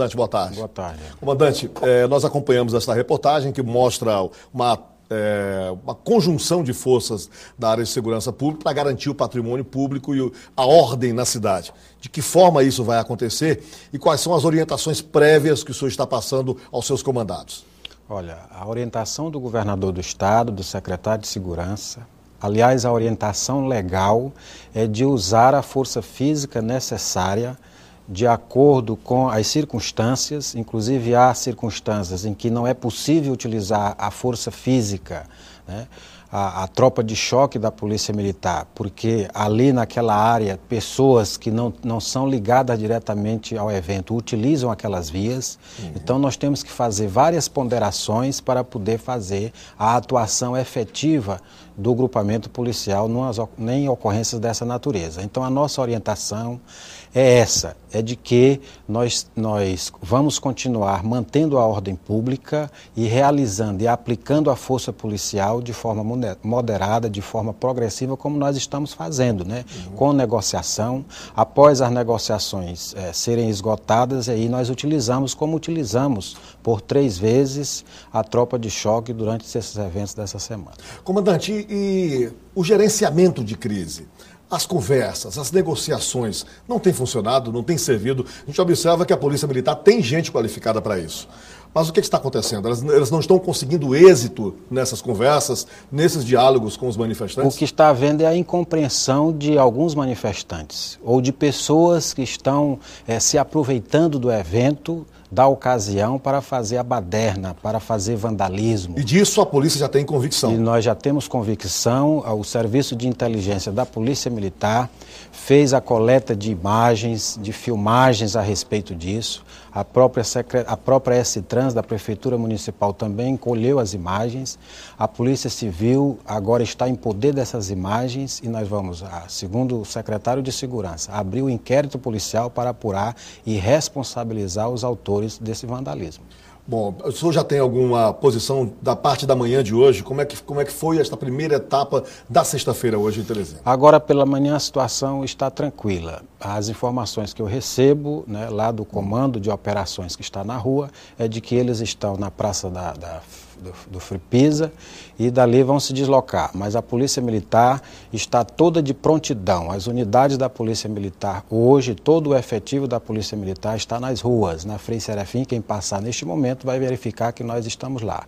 Comandante, boa tarde. Boa tarde. Comandante, é, nós acompanhamos esta reportagem que mostra uma, é, uma conjunção de forças da área de segurança pública para garantir o patrimônio público e a ordem na cidade. De que forma isso vai acontecer e quais são as orientações prévias que o senhor está passando aos seus comandados? Olha, a orientação do governador do estado, do secretário de segurança, aliás, a orientação legal é de usar a força física necessária de acordo com as circunstâncias, inclusive há circunstâncias em que não é possível utilizar a força física, né? a, a, tropa de choque da Polícia Militar, porque ali naquela área pessoas que não, não são ligadas diretamente ao evento utilizam aquelas vias. Uhum. Então nós temos que fazer várias ponderações para poder fazer a atuação efetiva do grupamento policial nem em ocorrências dessa natureza. Então a nossa orientação é essa, é de que nós, nós vamos continuar mantendo a ordem pública e realizando e aplicando a força policial de forma moderada, de forma progressiva, como nós estamos fazendo, né? Uhum. com negociação. Após as negociações é, serem esgotadas, aí nós utilizamos, como utilizamos por três vezes, a tropa de choque durante esses eventos dessa semana. Comandante, e o gerenciamento de crise? As conversas, as negociações não têm funcionado, não têm servido. A gente observa que a Polícia Militar tem gente qualificada para isso. Mas o que está acontecendo? Elas, elas, não estão conseguindo êxito nessas conversas, nesses diálogos com os manifestantes? O que está havendo é a incompreensão de alguns manifestantes ou de pessoas que estão é, se aproveitando do evento da ocasião para fazer a baderna, para fazer vandalismo. E disso a polícia já tem convicção. E nós já temos convicção, o serviço de inteligência da Polícia Militar fez a coleta de imagens, de filmagens a respeito disso. A própria, a própria S-Trans da Prefeitura Municipal também colheu as imagens. A Polícia Civil agora está em poder dessas imagens e nós vamos, segundo o secretário de Segurança, abrir o inquérito policial para apurar e responsabilizar os autores desse vandalismo. Bom, o senhor já tem alguma posição da parte da manhã de hoje? Como é que, como é que foi esta primeira etapa da sexta-feira hoje em Teresina? Agora pela manhã a situação está tranquila. As informações que eu recebo né, lá do comando de operações que está na rua é de que eles estão na Praça da, da do, do Fripisa e dali vão se deslocar. Mas a Polícia Militar está toda de prontidão. As unidades da Polícia Militar, hoje, todo o efetivo da Polícia Militar está nas ruas, na Frei Serafim. Quem passar neste momento vai verificar que nós estamos lá.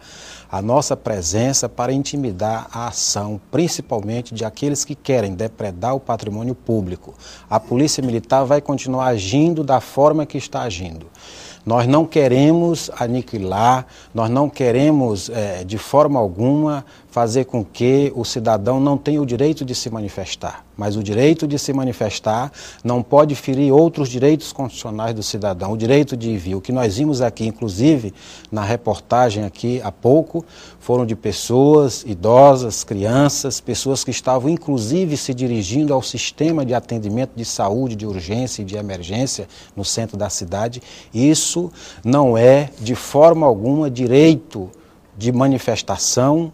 A nossa presença para intimidar a ação, principalmente de aqueles que querem depredar o patrimônio público. A Polícia Militar vai continuar agindo da forma que está agindo. Nós não queremos aniquilar, nós não queremos, é, de forma alguma, fazer com que o cidadão não tenha o direito de se manifestar. Mas o direito de se manifestar não pode ferir outros direitos constitucionais do cidadão, o direito de vir. O que nós vimos aqui, inclusive, na reportagem aqui há pouco, foram de pessoas idosas, crianças, pessoas que estavam inclusive se dirigindo ao sistema de atendimento de saúde de urgência e de emergência no centro da cidade. Isso não é de forma alguma direito de manifestação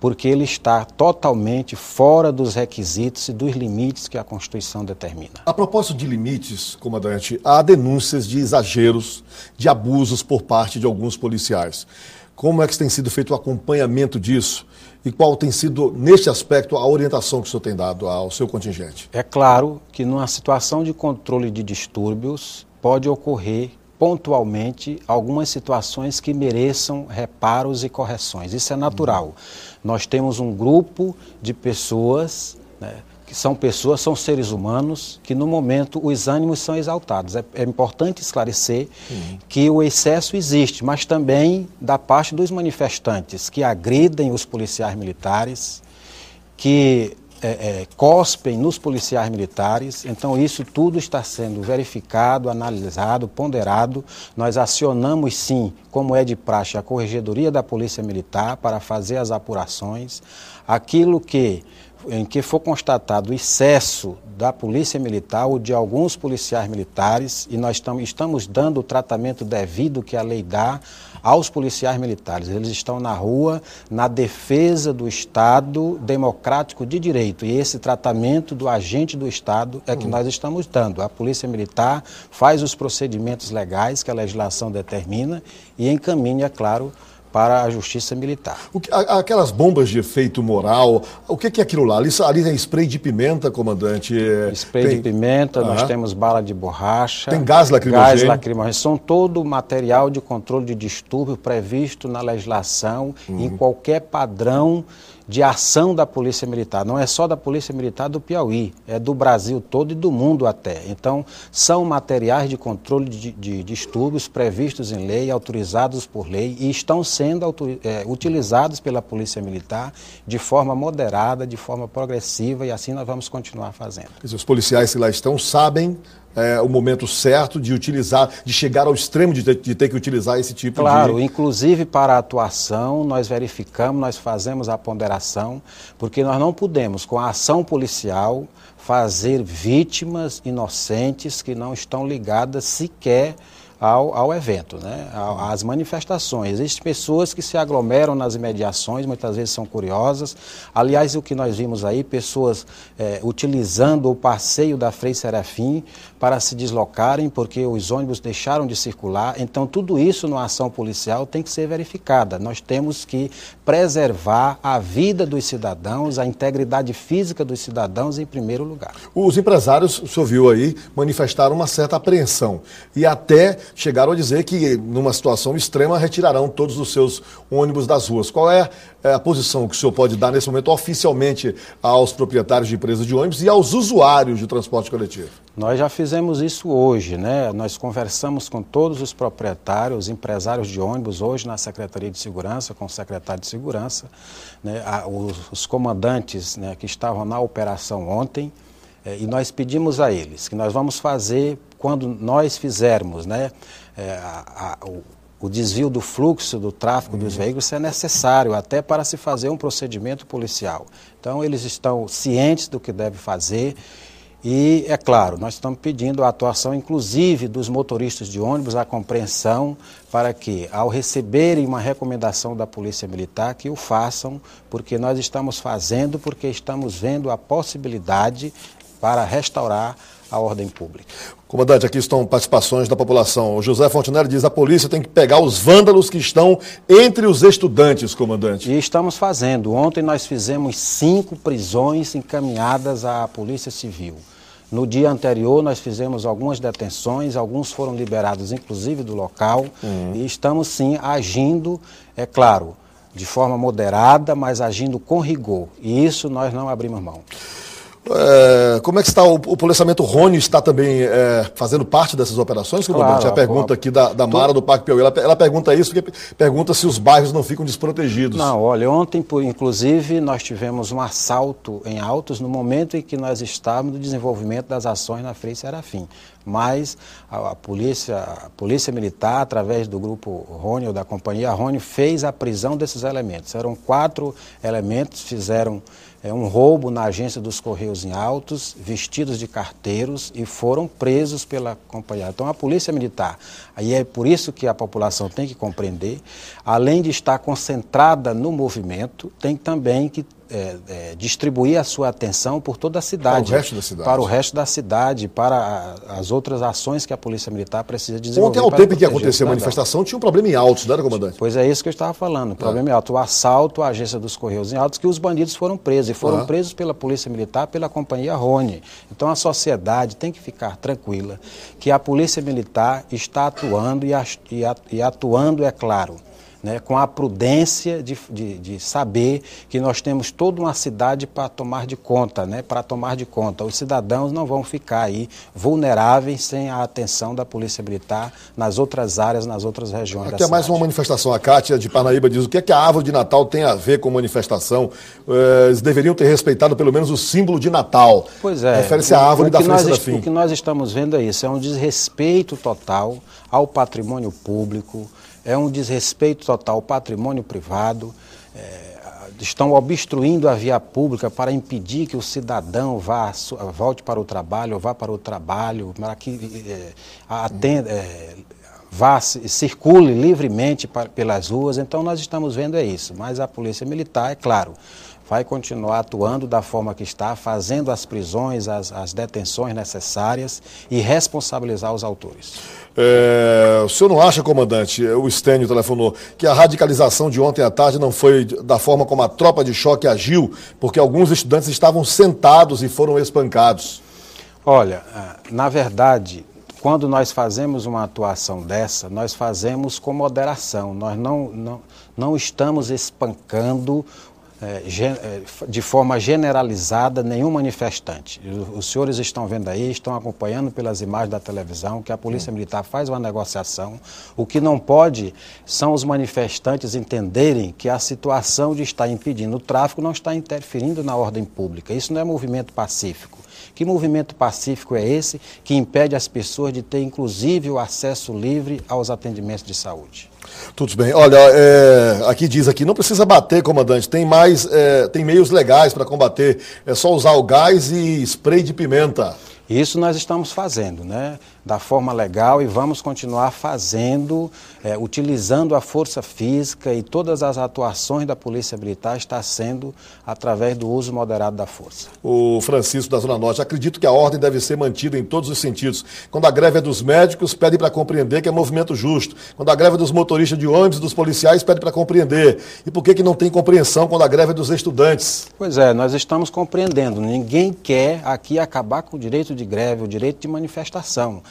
porque ele está totalmente fora dos requisitos e dos limites que a Constituição determina. A propósito de limites, comandante, há denúncias de exageros, de abusos por parte de alguns policiais. Como é que tem sido feito o acompanhamento disso? E qual tem sido, neste aspecto, a orientação que o senhor tem dado ao seu contingente? É claro que numa situação de controle de distúrbios pode ocorrer pontualmente algumas situações que mereçam reparos e correções. Isso é natural. Nós temos um grupo de pessoas, né, que são pessoas, são seres humanos, que no momento os ânimos são exaltados. É, é importante esclarecer uhum. que o excesso existe, mas também da parte dos manifestantes que agridem os policiais militares, que é, é, cospem nos policiais militares. Então, isso tudo está sendo verificado, analisado, ponderado. Nós acionamos, sim, como é de praxe, a Corregedoria da Polícia Militar para fazer as apurações. Aquilo que em que for constatado o excesso da polícia militar ou de alguns policiais militares, e nós tam, estamos dando o tratamento devido que a lei dá aos policiais militares. Eles estão na rua na defesa do Estado democrático de direito, e esse tratamento do agente do Estado é que hum. nós estamos dando. A polícia militar faz os procedimentos legais que a legislação determina e encaminha, é claro, para a justiça militar. Que, aquelas bombas de efeito moral, o que, é aquilo lá? Ali, ali é spray de pimenta, comandante? Eh, spray tem... de pimenta, nós temos bala de borracha. Tem gás lacrimogêneo? Gás lacrimogêneo. São todo material de controle de distúrbio previsto na legislação, uhum. em qualquer padrão de ação da Polícia Militar. Não é só da Polícia Militar do Piauí, é do Brasil todo e do mundo até. Então, são materiais de controle de, distúrbios previstos em lei, autorizados por lei e estão sendo é, utilizados pela Polícia Militar de forma moderada, de forma progressiva e assim nós vamos continuar fazendo. os policiais que lá estão sabem é, o momento certo de utilizar, de chegar ao extremo de ter, de ter que utilizar esse tipo claro, de. Claro, inclusive para a atuação, nós verificamos, nós fazemos a ponderação, porque nós não podemos, com a ação policial, fazer vítimas inocentes que não estão ligadas sequer ao, ao evento, né? às manifestações. Existem pessoas que se aglomeram nas imediações, muitas vezes são curiosas. Aliás, o que nós vimos aí, pessoas é, utilizando o passeio da Frei Serafim para se deslocarem, porque os ônibus deixaram de circular. Então, tudo isso numa ação policial tem que ser verificada. Nós temos que preservar a vida dos cidadãos, a integridade física dos cidadãos em primeiro lugar. Os empresários, o senhor viu aí, manifestaram uma certa apreensão e até chegaram a dizer que, numa situação extrema, retirarão todos os seus ônibus das ruas. Qual é, é a posição que o senhor pode dar nesse momento oficialmente aos proprietários de empresas de ônibus e aos usuários de transporte coletivo? Nós já fizemos isso hoje, né? Nós conversamos com todos os proprietários, empresários de ônibus, hoje na Secretaria de Segurança, com o secretário de Segurança, né? os, comandantes né, que estavam na operação ontem. É, e nós pedimos a eles que nós vamos fazer quando nós fizermos né, é, a, a, o, o, desvio do fluxo do tráfego uhum. dos veículos é necessário até para se fazer um procedimento policial. Então eles estão cientes do que deve fazer e é claro, nós estamos pedindo a atuação inclusive dos motoristas de ônibus, a compreensão para que ao receberem uma recomendação da Polícia Militar que o façam, porque nós estamos fazendo porque estamos vendo a possibilidade para restaurar a ordem pública. Comandante, aqui estão participações da população. O José Fontenelle diz a polícia tem que pegar os vândalos que estão entre os estudantes, comandante. E estamos fazendo. Ontem nós fizemos cinco prisões encaminhadas à Polícia Civil. No dia anterior, nós fizemos algumas detenções, alguns foram liberados, inclusive do local, uhum. e estamos sim agindo, é claro, de forma moderada, mas agindo com rigor. E isso nós não abrimos mão. É, como é que está o, o policiamento Rony está também é, fazendo parte dessas operações, comandante? É a pergunta aqui da, da Mara do Parque Piauí, ela, ela pergunta isso porque pergunta se os bairros não ficam desprotegidos. Não, olha, ontem, inclusive, nós tivemos um assalto em Altos no momento em que nós estávamos no desenvolvimento das ações na Frei Serafim. Mas a, a polícia, a polícia militar, através do grupo Rony ou da companhia Rony, fez a prisão desses elementos. Eram quatro elementos, fizeram é, um roubo na agência dos Correios em Altos, vestidos de carteiros e foram presos pela companhia. Então, a Polícia Militar, aí é por isso que a população tem que compreender, além de estar concentrada no movimento, tem também que é, é, distribuir a sua atenção por toda a cidade. Para o resto da cidade. Para o resto da cidade, para as outras ações que a Polícia Militar precisa desenvolver. Ontem, ao tempo que aconteceu a manifestação, tinha um problema em Altos, não né, era, comandante? Pois é isso que eu estava falando, o é. problema é. em alto O assalto à agência dos Correios em Altos, que os bandidos foram presos, e foram é. presos pela Polícia Militar, pela Companhia Rony. Então, a sociedade tem que ficar tranquila que a Polícia Militar está atuando e atuando, é claro, né, com a prudência de, de, de, saber que nós temos toda uma cidade para tomar de conta, né, para tomar de conta. Os cidadãos não vão ficar aí vulneráveis sem a atenção da Polícia Militar nas outras áreas, nas outras regiões. Aqui é cidade. mais uma manifestação. A Cátia de Parnaíba diz o que é que a árvore de Natal tem a ver com manifestação? Eh, eles deveriam ter respeitado pelo menos o símbolo de Natal. Pois é. Refere-se à árvore da França da Fim. O que nós estamos vendo é isso, é um desrespeito total ao patrimônio público, é um desrespeito total ao patrimônio privado, é, estão obstruindo a via pública para impedir que o cidadão vá, volte para o trabalho, vá para o trabalho, para que é, atenda, é, vá, circule livremente para, pelas ruas. Então, nós estamos vendo é isso. Mas a Polícia Militar, é claro, vai continuar atuando da forma que está, fazendo as prisões, as, as detenções necessárias e responsabilizar os autores. É, o senhor não acha, comandante, o Stênio telefonou, que a radicalização de ontem à tarde não foi da forma como a tropa de choque agiu, porque alguns estudantes estavam sentados e foram espancados? Olha, ah, na verdade, quando nós fazemos uma atuação dessa, nós fazemos com moderação. Nós não, não, não estamos espancando é, é, de forma generalizada nenhum manifestante. Os senhores estão vendo aí, estão acompanhando pelas imagens da televisão que a Polícia Militar faz uma negociação. O que não pode são os manifestantes entenderem que a situação de estar impedindo o tráfico não está interferindo na ordem pública. Isso não é movimento pacífico. Que movimento pacífico é esse que impede as pessoas de ter, inclusive, o acesso livre aos atendimentos de saúde? Tudo bem. Olha, é, aqui diz aqui, não precisa bater, comandante. Tem mais, é, tem meios legais para combater. É só usar o gás e spray de pimenta. Isso nós estamos fazendo, né? da forma legal e vamos continuar fazendo, é, utilizando a força física e todas as atuações da Polícia Militar está sendo através do uso moderado da força. O Francisco da Zona Norte, acredito que a ordem deve ser mantida em todos os sentidos. Quando a greve é dos médicos, pede para compreender que é movimento justo. Quando a greve é dos motoristas de ônibus, e dos policiais, pede para compreender. E por que, que não tem compreensão quando a greve é dos estudantes? Pois é, nós estamos compreendendo. Ninguém quer aqui acabar com o direito de greve, o direito de manifestação.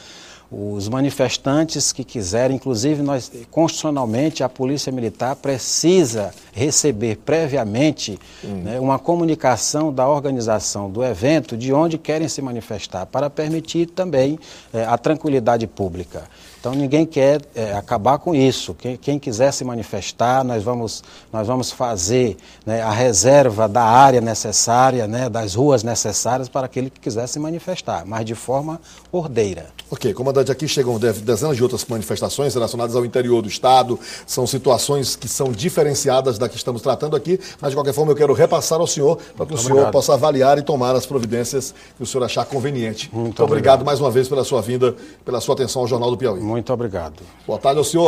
Os manifestantes que quiserem, inclusive nós, constitucionalmente, a Polícia Militar precisa receber previamente hum. né, uma comunicação da organização do evento de onde querem se manifestar, para permitir também é, a tranquilidade pública. Então ninguém quer é, acabar com isso. Quem, quem, quiser se manifestar, nós vamos, nós vamos fazer né, a reserva da área necessária, né, das ruas necessárias para aquele que quiser se manifestar, mas de forma ordeira. Ok, comandante, aqui chegam dezenas de outras manifestações relacionadas ao interior do Estado. São situações que são diferenciadas da que estamos tratando aqui, mas de qualquer forma eu quero repassar ao senhor para que o senhor obrigado. possa avaliar e tomar as providências que o senhor achar conveniente. Muito, Muito obrigado. obrigado mais uma vez pela sua vinda, pela sua atenção ao Jornal do Piauí. Muito muito obrigado. Boa tarde ao senhor.